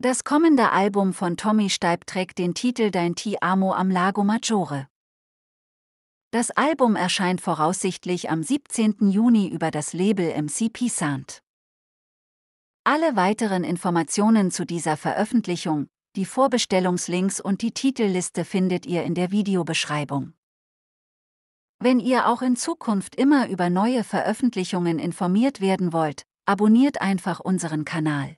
Das kommende Album von Tommy Steib trägt den Titel Dein Ti Amo am Lago Maggiore. Das Album erscheint voraussichtlich am 17. Juni über das Label MCP Sound. Alle weiteren Informationen zu dieser Veröffentlichung, die Vorbestellungslinks und die Titelliste findet ihr in der Videobeschreibung. Wenn ihr auch in Zukunft immer über neue Veröffentlichungen informiert werden wollt, abonniert einfach unseren Kanal.